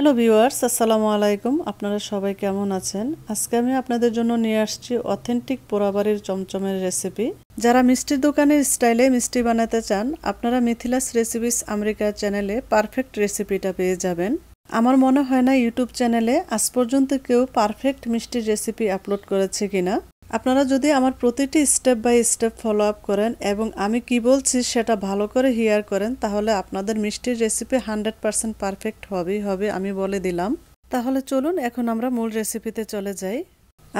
Hello viewers আসসালামু আলাইকুম আপনারা সবাই কেমন আছেন আজকে আমি আপনাদের জন্য নিয়ে আসছি অথেন্টিক পোড়াবাড়ির চমচমের রেসিপি যারা মিষ্টির দোকানের স্টাইলে মিষ্টি বানাতে চান আপনারা মিথিলাস রেসিপিস আমেরিকা চ্যানেলে পারফেক্ট রেসিপিটা পেয়ে যাবেন আমার মনে হয় না ইউটিউব চ্যানেলে আজ পর্যন্ত কেউ পারফেক্ট মিষ্টির রেসিপি আপলোড করেছে কিনা আপনারা যদি আমার প্রতিটি step by step follow up করেন এবং আমি কি বলছি সেটা ভালো করে হিয়ার করেন তাহলে আপনাদের মিষ্টির রেসিপি হান্ড্রেড পারসেন্ট পারফেক্ট হবেই হবে আমি বলে দিলাম তাহলে চলুন এখন আমরা মূল রেসিপিতে চলে যাই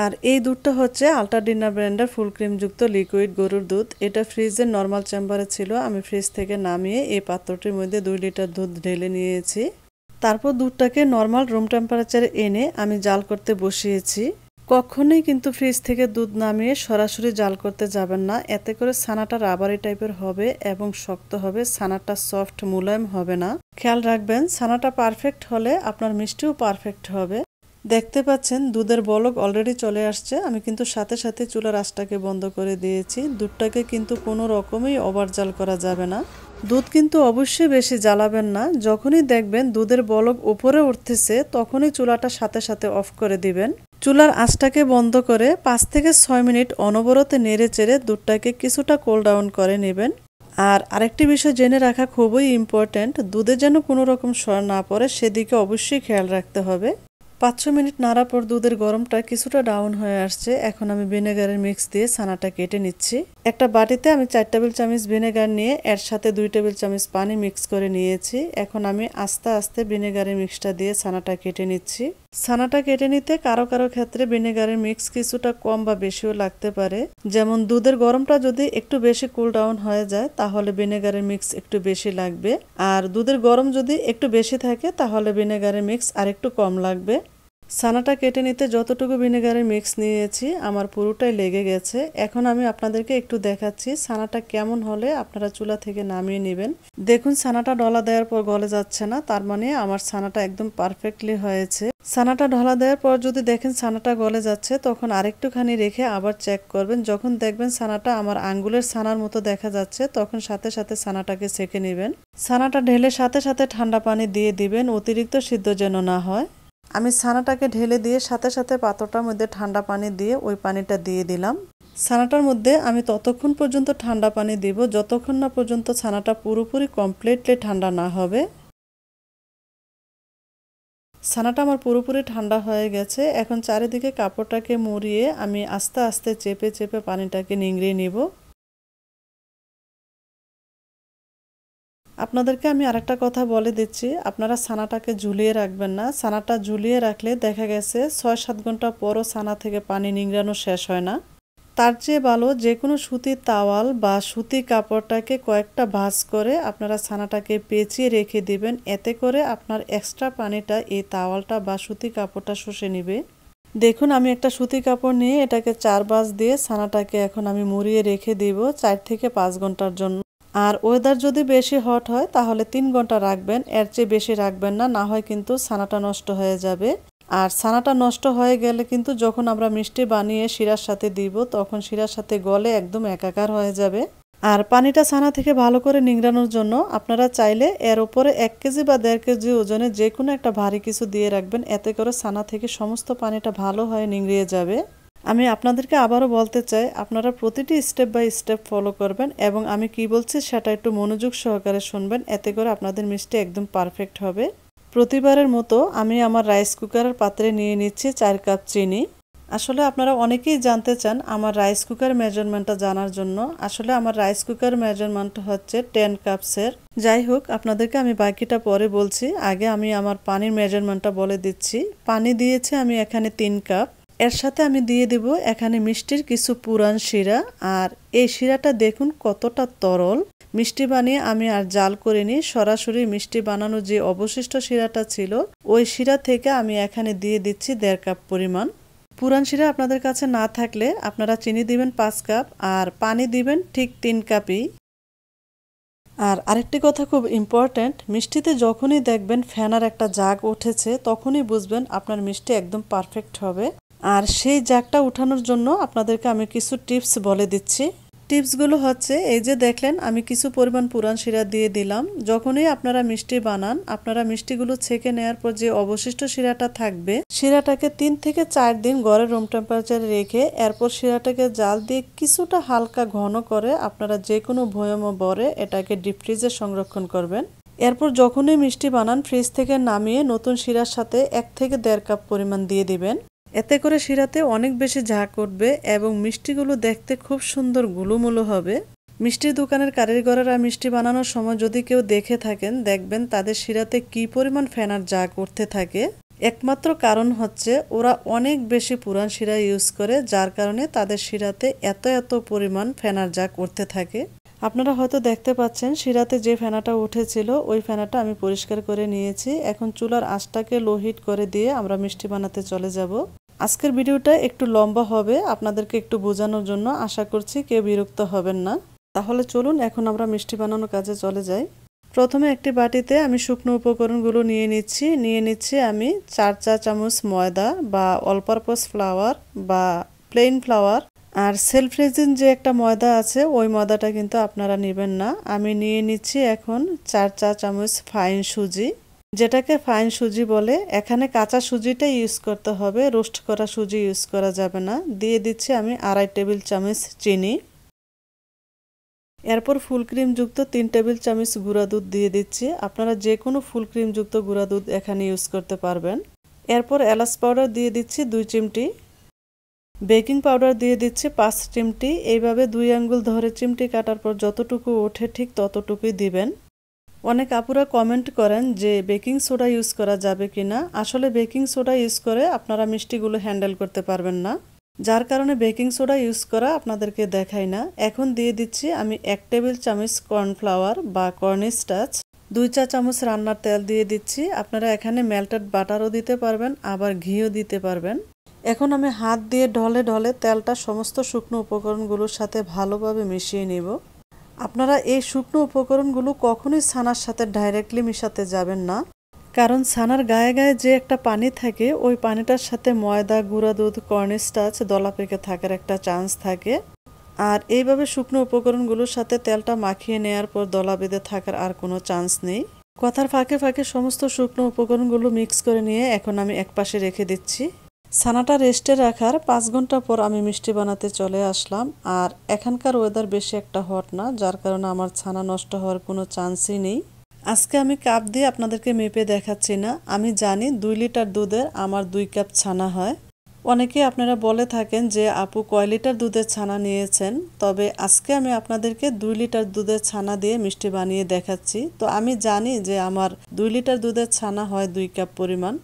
আর এই দুধটা হচ্ছে আলটা ডিনার ব্র্যান্ডের ফুল ক্রিমযুক্ত লিকুইড গরুর দুধ এটা ফ্রিজের নর্মাল চেম্বারে ছিল আমি ফ্রিজ থেকে নামিয়ে এই পাত্রটির মধ্যে দুই লিটার দুধ ঢেলে নিয়েছি তারপর দুধটাকে নর্মাল রুম টেম্পারেচারে এনে আমি জাল করতে বসিয়েছি কখনোই কিন্তু ফ্রিজ থেকে দুধ নামিয়ে সরাসরি জাল করতে যাবেন না এতে করে ছানাটা রাবারি টাইপের হবে এবং শক্ত হবে ছানাটা সফট মুলায়ম হবে না খেয়াল রাখবেন ছানাটা পারফেক্ট হলে আপনার মিষ্টিও পারফেক্ট হবে দেখতে পাচ্ছেন দুধের বলক অলরেডি চলে আসছে আমি কিন্তু সাথে সাথে চুলার আঁচটাকে বন্ধ করে দিয়েছি দুধটাকে কিন্তু কোনো রকমেই ওভার জাল করা যাবে না দুধ কিন্তু অবশ্যই বেশি জ্বালাবেন না যখনই দেখবেন দুধের বলক উপরে উঠতেছে তখনই চুলাটা সাথে সাথে অফ করে দিবেন চুলার আঁচটাকে বন্ধ করে পাঁচ থেকে ছয় মিনিট অনবরতে নেড়ে চেড়ে দুধটাকে কিছুটা কোল ডাউন করে নেবেন আর আরেকটি বিষয় জেনে রাখা খুবই ইম্পর্ট্যান্ট দুধে যেন কোনো রকম সর না পড়ে সেদিকে অবশ্যই খেয়াল রাখতে হবে পাঁচ ছ মিনিট নাড়া পর দুধের গরমটা কিছুটা ডাউন হয়ে আসছে এখন আমি ভিনেগারের মিক্স দিয়ে ছানাটা কেটে নিচ্ছি একটা বাটিতে আমি চার টেবিল চামচ ভিনেগার নিয়ে এর সাথে দুই টেবিল চামচ পানি মিক্স করে নিয়েছি এখন আমি আস্তে আস্তে ভিনেগারের মিক্সটা দিয়ে ছানাটা কেটে নিচ্ছি ছানাটা কেটে নিতে কারো কারো ক্ষেত্রে ভিনেগারের মিক্স কিছুটা কম বা বেশিও লাগতে পারে যেমন দুধের গরমটা যদি একটু বেশি কুল ডাউন হয়ে যায় তাহলে ভিনেগারের মিক্স একটু বেশি লাগবে আর দুধের গরম যদি একটু বেশি থাকে তাহলে ভিনেগারের মিক্স আর একটু কম লাগবে ছানাটা কেটে নিতে যতটুকু ভিনেগারের মিক্স নিয়েছি আমার পুরোটাই লেগে গেছে এখন আমি আপনাদেরকে একটু দেখাচ্ছি ছানাটা কেমন হলে আপনারা চুলা থেকে নামিয়ে নেবেন দেখুন ছানাটা ডলা দেওয়ার পর গলে যাচ্ছে না তার মানে আমার ছানাটা একদম পারফেক্টলি হয়েছে ছানাটা ঢলা দেওয়ার পর যদি দেখেন ছানাটা গলে যাচ্ছে তখন আরেকটুখানি রেখে আবার চেক করবেন যখন দেখবেন ছানাটা আমার আঙ্গুলের ছানার মতো দেখা যাচ্ছে তখন সাথে সাথে ছানাটাকে সেকে নেবেন ছানাটা ঢেলে সাথে সাথে ঠান্ডা পানি দিয়ে দিবেন অতিরিক্ত সিদ্ধ যেন না হয় আমি ছানাটাকে ঢেলে দিয়ে সাথে সাথে পাত্রটার মধ্যে ঠান্ডা পানি দিয়ে ওই পানিটা দিয়ে দিলাম ছানাটার মধ্যে আমি ততক্ষণ পর্যন্ত ঠান্ডা পানি দিব যতক্ষণ না পর্যন্ত ছানাটা পুরোপুরি কমপ্লিটলি ঠান্ডা না হবে ছানাটা আমার পুরোপুরি ঠান্ডা হয়ে গেছে এখন চারিদিকে কাপড়টাকে মুড়িয়ে আমি আস্তে আস্তে চেপে চেপে পানিটাকে নিংড়িয়ে নিব আপনাদেরকে আমি আরেকটা কথা বলে দিচ্ছি আপনারা ছানাটাকে ঝুলিয়ে রাখবেন না ছানাটা ঝুলিয়ে রাখলে দেখা গেছে ছয় সাত ঘন্টা পরও ছানা থেকে পানি নিংড়ানো শেষ হয় না তার চেয়ে ভালো যে কোনো সুতির তাওয়াল বা সুতি কাপড়টাকে কয়েকটা ভাজ করে আপনারা ছানাটাকে পেঁচিয়ে রেখে দিবেন এতে করে আপনার এক্সট্রা পানিটা এই তাওয়ালটা বা সুতি কাপড়টা শুষে নিবে দেখুন আমি একটা সুতি কাপড় নিয়ে এটাকে চার বাস দিয়ে ছানাটাকে এখন আমি মুড়িয়ে রেখে দিব চার থেকে পাঁচ ঘন্টার জন্য আর ওয়েদার যদি বেশি হট হয় তাহলে তিন ঘন্টা রাখবেন এর চেয়ে বেশি রাখবেন না না হয় কিন্তু ছানাটা নষ্ট হয়ে যাবে আর ছানাটা নষ্ট হয়ে গেলে কিন্তু যখন আমরা মিষ্টি বানিয়ে শিরার সাথে দিব তখন শিরার সাথে গলে একদম একাকার হয়ে যাবে আর পানিটা ছানা থেকে ভালো করে নিংড়ানোর জন্য আপনারা চাইলে এর উপরে এক কেজি বা দেড় কেজি ওজনে যে কোনো একটা ভারী কিছু দিয়ে রাখবেন এতে করে ছানা থেকে সমস্ত পানিটা ভালো হয়ে নিংড়িয়ে যাবে আমি আপনাদেরকে আবারও বলতে চাই আপনারা প্রতিটি স্টেপ বাই স্টেপ ফলো করবেন এবং আমি কি বলছি সেটা একটু মনোযোগ সহকারে শুনবেন এতে করে আপনাদের মিষ্টি একদম পারফেক্ট হবে প্রতিবারের মতো আমি আমার রাইস কুকারের পাত্রে নিয়ে নিচ্ছি চার কাপ চিনি আসলে আপনারা অনেকেই জানতে চান আমার রাইস কুকার মেজারমেন্টটা জানার জন্য আসলে আমার রাইস কুকার মেজারমেন্ট হচ্ছে টেন কাপসের যাই হোক আপনাদেরকে আমি বাকিটা পরে বলছি আগে আমি আমার পানির মেজারমেন্টটা বলে দিচ্ছি পানি দিয়েছি আমি এখানে তিন কাপ এর সাথে আমি দিয়ে দেব এখানে মিষ্টির কিছু পুরান শিরা আর এই শিরাটা দেখুন কতটা তরল মিষ্টি বানিয়ে আমি আর জাল করিনি সরাসরি মিষ্টি বানানো যে অবশিষ্ট শিরাটা ছিল ওই শিরা থেকে আমি এখানে দিয়ে দিচ্ছি দেড় কাপ পরিমাণ পুরান শিরা আপনাদের কাছে না থাকলে আপনারা চিনি দিবেন পাঁচ কাপ আর পানি দিবেন ঠিক তিন কাপই আর আরেকটি কথা খুব ইম্পর্ট্যান্ট মিষ্টিতে যখনই দেখবেন ফ্যানার একটা জাগ উঠেছে তখনই বুঝবেন আপনার মিষ্টি একদম পারফেক্ট হবে আর সেই জাগটা উঠানোর জন্য আপনাদেরকে আমি কিছু টিপস বলে দিচ্ছি টিপসগুলো হচ্ছে এই যে দেখলেন আমি কিছু পরিমাণ পুরান শিরা দিয়ে দিলাম যখনই আপনারা মিষ্টি বানান আপনারা মিষ্টিগুলো ছেঁকে নেওয়ার পর যে অবশিষ্ট শিরাটা থাকবে শিরাটাকে তিন থেকে চার দিন গড়ে রুম টেম্পারেচারে রেখে এরপর শিরাটাকে জাল দিয়ে কিছুটা হালকা ঘন করে আপনারা যে কোনো ভয়মও বরে এটাকে ডিপ ফ্রিজে সংরক্ষণ করবেন এরপর যখনই মিষ্টি বানান ফ্রিজ থেকে নামিয়ে নতুন শিরার সাথে এক থেকে দেড় কাপ পরিমাণ দিয়ে দিবেন এতে করে শিরাতে অনেক বেশি ঝাঁক উঠবে এবং মিষ্টিগুলো দেখতে খুব সুন্দর গুলুমুলো হবে মিষ্টির দোকানের কারিগরেরা মিষ্টি বানানোর সময় যদি কেউ দেখে থাকেন দেখবেন তাদের শিরাতে কি পরিমাণ ফেনার জাগ উঠতে থাকে একমাত্র কারণ হচ্ছে ওরা অনেক বেশি পুরান শিরা ইউজ করে যার কারণে তাদের শিরাতে এত এত পরিমাণ ফেনার জাগ করতে থাকে আপনারা হয়তো দেখতে পাচ্ছেন শিরাতে যে ফেনাটা উঠেছিল ওই ফেনাটা আমি পরিষ্কার করে নিয়েছি এখন চুলার আঁশটাকে লো হিট করে দিয়ে আমরা মিষ্টি বানাতে চলে যাব আজকের ভিডিওটা একটু লম্বা হবে আপনাদেরকে একটু বোঝানোর জন্য আশা করছি কেউ বিরক্ত হবেন না তাহলে চলুন এখন আমরা মিষ্টি বানানোর কাজে চলে যাই প্রথমে একটি বাটিতে আমি শুকনো উপকরণগুলো নিয়ে নিচ্ছি নিয়ে নিচ্ছি আমি চার চা চামচ ময়দা বা পারপাস ফ্লাওয়ার বা প্লেন ফ্লাওয়ার আর সেলফ রেজিন যে একটা ময়দা আছে ওই ময়দাটা কিন্তু আপনারা নেবেন না আমি নিয়ে নিচ্ছি এখন চার চা চামচ ফাইন সুজি যেটাকে ফাইন সুজি বলে এখানে কাঁচা সুজিটাই ইউজ করতে হবে রোস্ট করা সুজি ইউজ করা যাবে না দিয়ে দিচ্ছি আমি আড়াই টেবিল চামচ চিনি এরপর ফুল ক্রিমযুক্ত তিন টেবিল চামচ গুঁড়া দুধ দিয়ে দিচ্ছি আপনারা যে কোনো ফুল ক্রিমযুক্ত গুঁড়া দুধ এখানে ইউজ করতে পারবেন এরপর এলাচ পাউডার দিয়ে দিচ্ছি দুই চিমটি বেকিং পাউডার দিয়ে দিচ্ছি পাঁচ চিমটি এইভাবে দুই আঙ্গুল ধরে চিমটি কাটার পর যতটুকু ওঠে ঠিক ততটুকুই দিবেন অনেক আপুরা কমেন্ট করেন যে বেকিং সোডা ইউজ করা যাবে কি না আসলে বেকিং সোডা ইউজ করে আপনারা মিষ্টিগুলো হ্যান্ডেল করতে পারবেন না যার কারণে বেকিং সোডা ইউজ করা আপনাদেরকে দেখাই না এখন দিয়ে দিচ্ছি আমি এক টেবিল চামচ কর্নফ্লাওয়ার বা কর্নিস্টাচ দুই চা চামচ রান্নার তেল দিয়ে দিচ্ছি আপনারা এখানে মেল্টেড বাটারও দিতে পারবেন আবার ঘিও দিতে পারবেন এখন আমি হাত দিয়ে ঢলে ঢলে তেলটা সমস্ত শুকনো উপকরণগুলোর সাথে ভালোভাবে মিশিয়ে নেব আপনারা এই শুকনো উপকরণগুলো কখনোই ছানার সাথে ডাইরেক্টলি মিশাতে যাবেন না কারণ ছানার গায়ে গায়ে যে একটা পানি থাকে ওই পানিটার সাথে ময়দা গুঁড়া দুধ কর্নেস্টাচ দলা পেকে থাকার একটা চান্স থাকে আর এইভাবে শুকনো উপকরণগুলোর সাথে তেলটা মাখিয়ে নেয়ার পর দলা বেঁধে থাকার আর কোনো চান্স নেই কথার ফাঁকে ফাঁকে সমস্ত শুকনো উপকরণগুলো মিক্স করে নিয়ে এখন আমি একপাশে রেখে দিচ্ছি ছানাটা রেস্টে রাখার পাঁচ ঘন্টা পর আমি মিষ্টি বানাতে চলে আসলাম আর এখানকার ওয়েদার বেশি একটা হট না যার কারণে আমার ছানা নষ্ট হওয়ার কোনো চান্সই নেই আজকে আমি কাপ দিয়ে আপনাদেরকে মেপে দেখাচ্ছি না আমি জানি দুই লিটার দুধের আমার দুই কাপ ছানা হয় অনেকে আপনারা বলে থাকেন যে আপু কয় লিটার দুধের ছানা নিয়েছেন তবে আজকে আমি আপনাদেরকে দুই লিটার দুধের ছানা দিয়ে মিষ্টি বানিয়ে দেখাচ্ছি তো আমি জানি যে আমার দুই লিটার দুধের ছানা হয় দুই কাপ পরিমাণ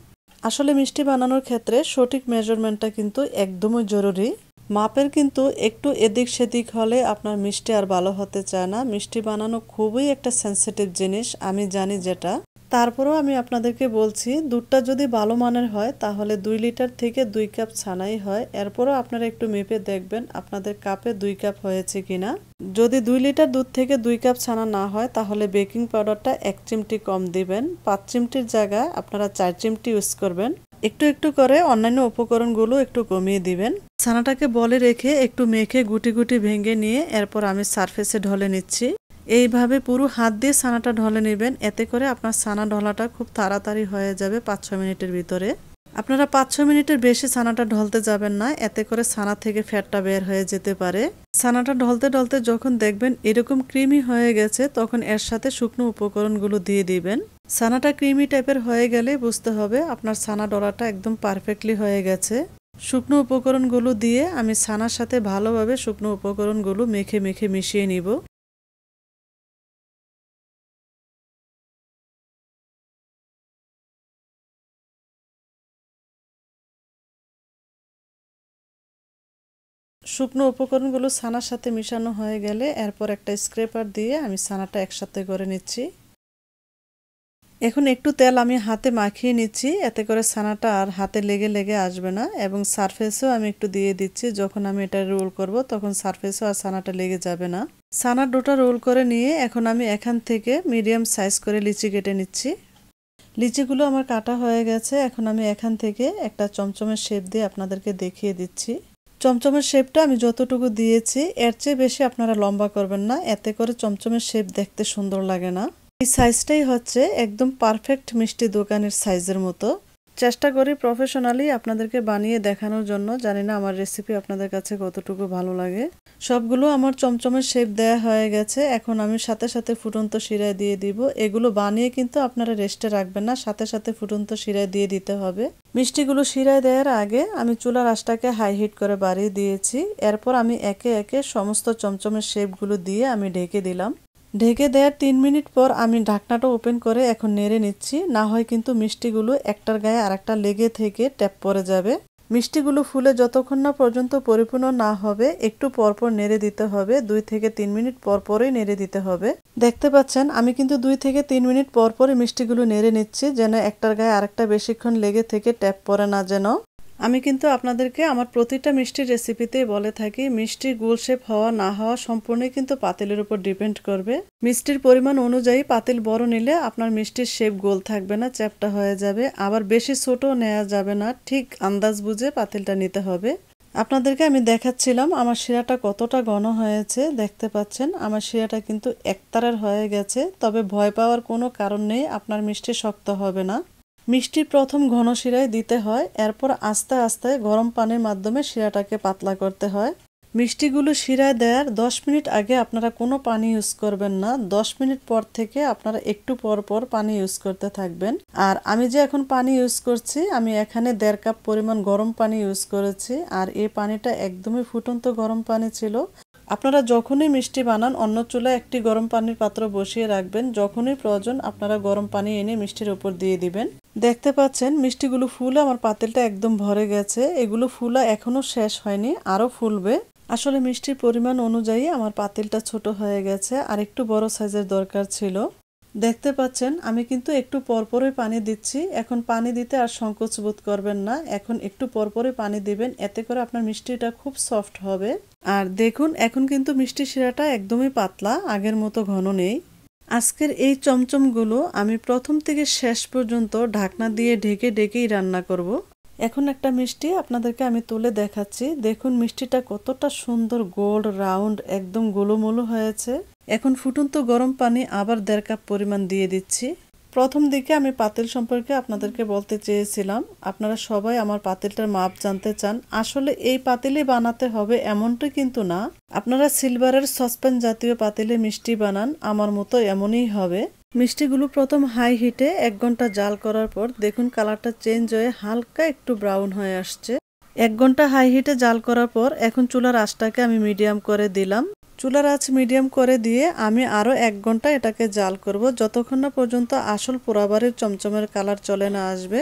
আসলে মিষ্টি বানানোর ক্ষেত্রে সঠিক মেজারমেন্টটা কিন্তু একদমই জরুরি মাপের কিন্তু একটু এদিক সেদিক হলে আপনার মিষ্টি আর ভালো হতে চায় না মিষ্টি বানানো খুবই একটা সেন্সিটিভ জিনিস আমি জানি যেটা তারপরেও আমি আপনাদেরকে বলছি দুধটা যদি ভালো মানের হয় তাহলে দুই লিটার থেকে দুই কাপ ছানাই হয় এরপরও আপনারা একটু মেপে দেখবেন আপনাদের কাপে দুই কাপ হয়েছে কিনা যদি দুই লিটার দুধ থেকে দুই কাপ ছানা না হয় তাহলে বেকিং পাউডারটা এক চিমটি কম দিবেন পাঁচ চিমটির জায়গায় আপনারা চার চিমটি ইউজ করবেন একটু একটু করে অন্যান্য উপকরণগুলো একটু কমিয়ে দিবেন ছানাটাকে বলে রেখে একটু মেখে গুটি গুটি ভেঙে নিয়ে এরপর আমি সারফেসে ঢলে নিচ্ছি এইভাবে পুরো হাত দিয়ে ছানাটা ঢলে নেবেন এতে করে আপনার ছানা ঢলাটা খুব তাড়াতাড়ি হয়ে যাবে পাঁচ ছ মিনিটের ভিতরে আপনারা পাঁচ ছ মিনিটের বেশি ছানাটা ঢলতে যাবেন না এতে করে ছানা থেকে ফ্যাটটা বের হয়ে যেতে পারে ছানাটা ঢলতে ঢলতে যখন দেখবেন এরকম ক্রিমি হয়ে গেছে তখন এর সাথে শুকনো উপকরণগুলো দিয়ে দিবেন ছানাটা ক্রিমি টাইপের হয়ে গেলে বুঝতে হবে আপনার ছানা ডলাটা একদম পারফেক্টলি হয়ে গেছে শুকনো উপকরণগুলো দিয়ে আমি ছানার সাথে ভালোভাবে শুকনো উপকরণগুলো মেখে মেখে মিশিয়ে নিব শুকনো উপকরণগুলো ছানার সাথে মিশানো হয়ে গেলে এরপর একটা স্ক্রেপার দিয়ে আমি ছানাটা একসাথে করে নিচ্ছি এখন একটু তেল আমি হাতে মাখিয়ে নিচ্ছি এতে করে ছানাটা আর হাতে লেগে লেগে আসবে না এবং সারফেসও আমি একটু দিয়ে দিচ্ছি যখন আমি এটা রোল করব তখন সারফেসও আর ছানাটা লেগে যাবে না ছানার ডোটা রোল করে নিয়ে এখন আমি এখান থেকে মিডিয়াম সাইজ করে লিচি কেটে নিচ্ছি লিচিগুলো আমার কাটা হয়ে গেছে এখন আমি এখান থেকে একটা চমচমের শেপ দিয়ে আপনাদেরকে দেখিয়ে দিচ্ছি চমচমের শেপটা আমি যতটুকু দিয়েছি এর চেয়ে বেশি আপনারা লম্বা করবেন না এতে করে চমচমের শেপ দেখতে সুন্দর লাগে না এই সাইজটাই হচ্ছে একদম পারফেক্ট মিষ্টি দোকানের সাইজের মতো চেষ্টা করি প্রফেশনালি আপনাদেরকে বানিয়ে দেখানোর জন্য জানি না আমার রেসিপি আপনাদের কাছে কতটুকু ভালো লাগে সবগুলো আমার চমচমের শেপ দেয়া হয়ে গেছে এখন আমি সাথে সাথে ফুটন্ত শিরায় দিয়ে দিব এগুলো বানিয়ে কিন্তু আপনারা রেস্টে রাখবেন না সাথে সাথে ফুটন্ত শিরায় দিয়ে দিতে হবে মিষ্টিগুলো শিরায় দেওয়ার আগে আমি চুলার আশটাকে হাই হিট করে বাড়িয়ে দিয়েছি এরপর আমি একে একে সমস্ত চমচমের শেপগুলো দিয়ে আমি ঢেকে দিলাম ঢেকে দেওয়ার তিন মিনিট পর আমি ঢাকনাটা ওপেন করে এখন নেড়ে নিচ্ছি না হয় কিন্তু মিষ্টিগুলো একটার গায়ে আরেকটা লেগে থেকে ট্যাপ পরে যাবে মিষ্টিগুলো ফুলে যতক্ষণ না পর্যন্ত পরিপূর্ণ না হবে একটু পরপর নেড়ে দিতে হবে দুই থেকে তিন মিনিট পরপরই নেড়ে দিতে হবে দেখতে পাচ্ছেন আমি কিন্তু দুই থেকে তিন মিনিট পরপরই মিষ্টিগুলো নেড়ে নিচ্ছি যেন একটার গায়ে আরেকটা বেশিক্ষণ লেগে থেকে ট্যাপ পরে না যেন আমি কিন্তু আপনাদেরকে আমার প্রতিটা মিষ্টির রেসিপিতে বলে থাকি মিষ্টি গোল শেপ হওয়া না হওয়া সম্পূর্ণই কিন্তু পাতিলের উপর ডিপেন্ড করবে মিষ্টির পরিমাণ অনুযায়ী পাতিল বড় নিলে আপনার মিষ্টির শেপ গোল থাকবে না চ্যাপটা হয়ে যাবে আবার বেশি ছোট নেওয়া যাবে না ঠিক আন্দাজ বুঝে পাতিলটা নিতে হবে আপনাদেরকে আমি দেখাচ্ছিলাম আমার শিরাটা কতটা ঘন হয়েছে দেখতে পাচ্ছেন আমার শিরাটা কিন্তু একতারার হয়ে গেছে তবে ভয় পাওয়ার কোনো কারণ নেই আপনার মিষ্টি শক্ত হবে না মিষ্টি প্রথম ঘন শিরায় দিতে হয় এরপর আস্তে আস্তে গরম পানির মাধ্যমে শিরাটাকে পাতলা করতে হয় মিষ্টিগুলো শিরায় দেওয়ার 10 মিনিট আগে আপনারা কোনো পানি ইউজ করবেন না 10 মিনিট পর থেকে আপনারা একটু পর পর পানি ইউজ করতে থাকবেন আর আমি যে এখন পানি ইউজ করছি আমি এখানে দেড় কাপ পরিমাণ গরম পানি ইউজ করেছি আর এই পানিটা একদমই ফুটন্ত গরম পানি ছিল আপনারা যখনই মিষ্টি বানান অন্য চুলায় একটি গরম পানির পাত্র বসিয়ে রাখবেন যখনই প্রয়োজন আপনারা গরম পানি এনে মিষ্টির উপর দিয়ে দিবেন দেখতে পাচ্ছেন মিষ্টিগুলো ফুলে আমার পাতিলটা একদম ভরে গেছে এগুলো ফুলা এখনও শেষ হয়নি আরও ফুলবে আসলে মিষ্টির পরিমাণ অনুযায়ী আমার পাতিলটা ছোট হয়ে গেছে আর একটু বড় সাইজের দরকার ছিল দেখতে পাচ্ছেন আমি কিন্তু একটু পরপরই পানি দিচ্ছি এখন পানি দিতে আর সংকোচ বোধ করবেন না এখন একটু পরপরই পানি দিবেন এতে করে আপনার মিষ্টিটা খুব সফট হবে আর দেখুন এখন কিন্তু মিষ্টি শিরাটা একদমই পাতলা আগের মতো ঘন নেই আজকের এই চমচমগুলো আমি প্রথম থেকে শেষ পর্যন্ত ঢাকনা দিয়ে ঢেকে ঢেকেই রান্না করব। এখন একটা মিষ্টি আপনাদেরকে আমি তুলে দেখাচ্ছি দেখুন মিষ্টিটা কতটা সুন্দর গোল রাউন্ড একদম গোলমোলো হয়েছে এখন ফুটন্ত গরম পানি আবার দেড় কাপ পরিমাণ দিয়ে দিচ্ছি প্রথম দিকে আমি পাতিল সম্পর্কে আপনাদেরকে বলতে চেয়েছিলাম আপনারা সবাই আমার পাতিলটার মাপ জানতে চান আসলে এই পাতিলে বানাতে হবে এমনটা কিন্তু না আপনারা সিলভারের সসপেন জাতীয় পাতিলে মিষ্টি বানান আমার মতো এমনই হবে মিষ্টিগুলো প্রথম হাই হিটে এক ঘন্টা জাল করার পর দেখুন কালারটা চেঞ্জ হয়ে হালকা একটু ব্রাউন হয়ে আসছে এক ঘন্টা হাই হিটে জাল করার পর এখন চুলার আশটাকে আমি মিডিয়াম করে দিলাম চুলার আঁচ মিডিয়াম করে দিয়ে আমি আরও এক ঘন্টা এটাকে জাল করব যতক্ষণ না পর্যন্ত আসল পোড়াবাড়ির চমচমের কালার চলে না আসবে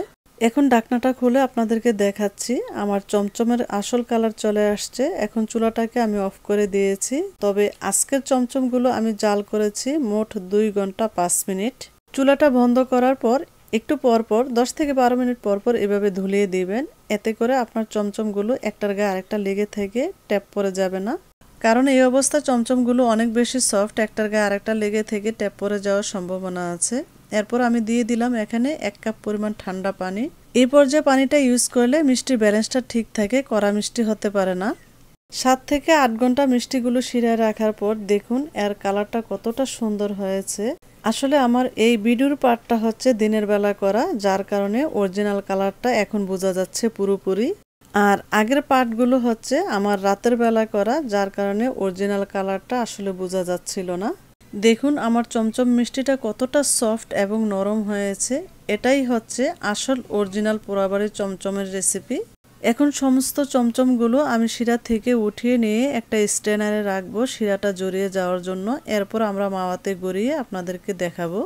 এখন ডাকনাটা খুলে আপনাদেরকে দেখাচ্ছি আমার চমচমের আসল কালার চলে আসছে এখন চুলাটাকে আমি অফ করে দিয়েছি তবে আজকের চমচমগুলো আমি জাল করেছি মোট দুই ঘন্টা পাঁচ মিনিট চুলাটা বন্ধ করার পর একটু পরপর দশ থেকে বারো মিনিট পর পর এভাবে ধুলিয়ে দিবেন এতে করে আপনার চমচমগুলো একটার গায়ে আরেকটা লেগে থেকে ট্যাপ পরে যাবে না কারণ এই অবস্থা চমচমগুলো অনেক বেশি সফট একটার গায়ে আরেকটা লেগে থেকে ট্যাপ পরে যাওয়ার সম্ভাবনা আছে এরপর আমি দিয়ে দিলাম এখানে এক কাপ পরিমাণ ঠান্ডা পানি এই পর্যায়ে পানিটা ইউজ করলে মিষ্টির ব্যালেন্সটা ঠিক থাকে কড়া মিষ্টি হতে পারে না সাত থেকে আট ঘন্টা মিষ্টিগুলো শিরায় রাখার পর দেখুন এর কালারটা কতটা সুন্দর হয়েছে আসলে আমার এই বিডুর পাটটা হচ্ছে দিনের বেলা করা যার কারণে অরিজিনাল কালারটা এখন বোঝা যাচ্ছে পুরোপুরি আর আগের পার্টগুলো হচ্ছে আমার রাতের বেলা করা যার কারণে অরিজিনাল কালারটা আসলে বোঝা যাচ্ছিল না দেখুন আমার চমচম মিষ্টিটা কতটা সফট এবং নরম হয়েছে এটাই হচ্ছে আসল অরিজিনাল পোড়াবাড়ির চমচমের রেসিপি এখন সমস্ত চমচমগুলো আমি শিরা থেকে উঠিয়ে নিয়ে একটা স্ট্যানারে রাখবো শিরাটা জড়িয়ে যাওয়ার জন্য এরপর আমরা মাওয়াতে গড়িয়ে আপনাদেরকে দেখাবো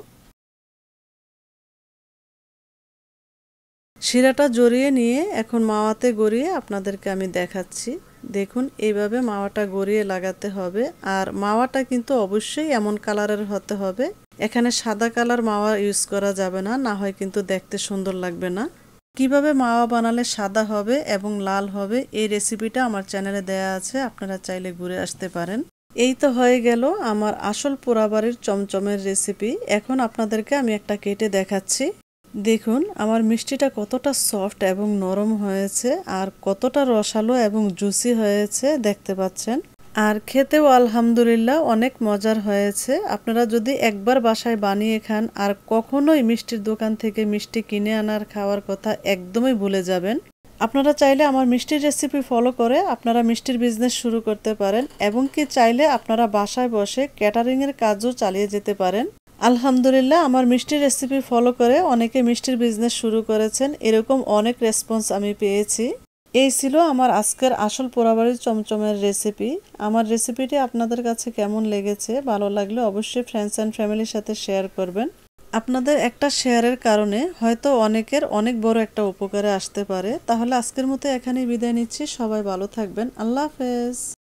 শিরাটা জড়িয়ে নিয়ে এখন মাওয়াতে গড়িয়ে আপনাদেরকে আমি দেখাচ্ছি দেখুন এইভাবে মাওয়াটা গড়িয়ে লাগাতে হবে আর মাওয়াটা কিন্তু অবশ্যই এমন কালারের হতে হবে এখানে সাদা কালার মাওয়া ইউজ করা যাবে না না হয় কিন্তু দেখতে সুন্দর লাগবে না কিভাবে মাওয়া বানালে সাদা হবে এবং লাল হবে এই রেসিপিটা আমার চ্যানেলে দেয়া আছে আপনারা চাইলে ঘুরে আসতে পারেন এই তো হয়ে গেল আমার আসল পোড়াবাড়ির চমচমের রেসিপি এখন আপনাদেরকে আমি একটা কেটে দেখাচ্ছি দেখুন আমার মিষ্টিটা কতটা সফট এবং নরম হয়েছে আর কতটা রসালো এবং জুসি হয়েছে দেখতে পাচ্ছেন আর খেতেও আলহামদুলিল্লাহ অনেক মজার হয়েছে আপনারা যদি একবার বাসায় বানিয়ে খান আর কখনোই মিষ্টির দোকান থেকে মিষ্টি কিনে আনার খাওয়ার কথা একদমই ভুলে যাবেন আপনারা চাইলে আমার মিষ্টির রেসিপি ফলো করে আপনারা মিষ্টির বিজনেস শুরু করতে পারেন এবং কি চাইলে আপনারা বাসায় বসে ক্যাটারিংয়ের কাজও চালিয়ে যেতে পারেন আলহামদুলিল্লাহ আমার মিষ্টির রেসিপি ফলো করে অনেকে মিষ্টির বিজনেস শুরু করেছেন এরকম অনেক রেসপন্স আমি পেয়েছি এই ছিল আমার আজকের আসল পোড়াবাড়ির চমচমের রেসিপি আমার রেসিপিটি আপনাদের কাছে কেমন লেগেছে ভালো লাগলে অবশ্যই ফ্রেন্ডস অ্যান্ড ফ্যামিলির সাথে শেয়ার করবেন আপনাদের একটা শেয়ারের কারণে হয়তো অনেকের অনেক বড় একটা উপকারে আসতে পারে তাহলে আজকের মতো এখানেই বিদায় নিচ্ছি সবাই ভালো থাকবেন আল্লাহ হাফেজ